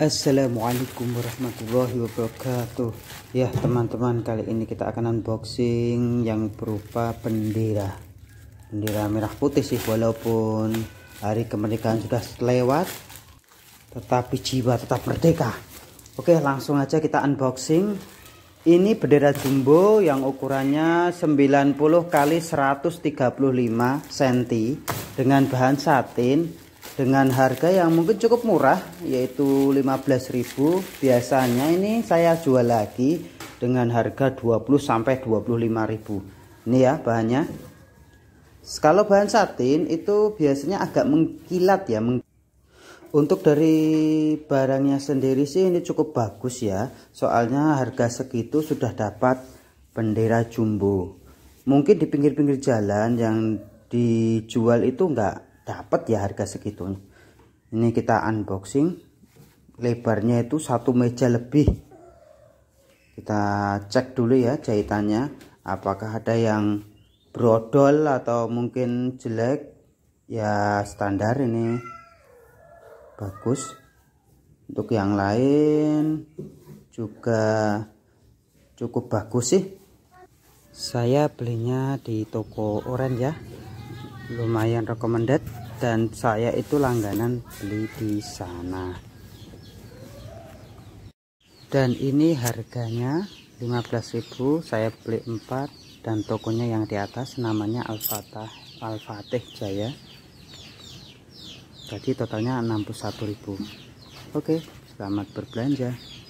Assalamualaikum warahmatullahi wabarakatuh Ya teman-teman kali ini kita akan unboxing yang berupa bendera Bendera merah putih sih walaupun hari kemerdekaan sudah lewat Tetapi jiwa tetap merdeka Oke langsung aja kita unboxing Ini bendera jumbo yang ukurannya 90 x 135 cm Dengan bahan satin dengan harga yang mungkin cukup murah yaitu 15.000 biasanya ini saya jual lagi dengan harga 20 sampai 25.000 ini ya bahannya kalau bahan satin itu biasanya agak mengkilat ya untuk dari barangnya sendiri sih ini cukup bagus ya soalnya harga segitu sudah dapat bendera jumbo mungkin di pinggir-pinggir jalan yang dijual itu enggak dapat ya harga segitunya ini kita unboxing lebarnya itu satu meja lebih kita cek dulu ya jahitannya apakah ada yang brodol atau mungkin jelek ya standar ini bagus untuk yang lain juga cukup bagus sih saya belinya di toko orange ya lumayan recommended dan saya itu langganan beli di sana dan ini harganya 15.000 saya beli 4 dan tokonya yang di atas namanya Al-Fatah Al-Fatih Jaya jadi totalnya 61.000 Oke selamat berbelanja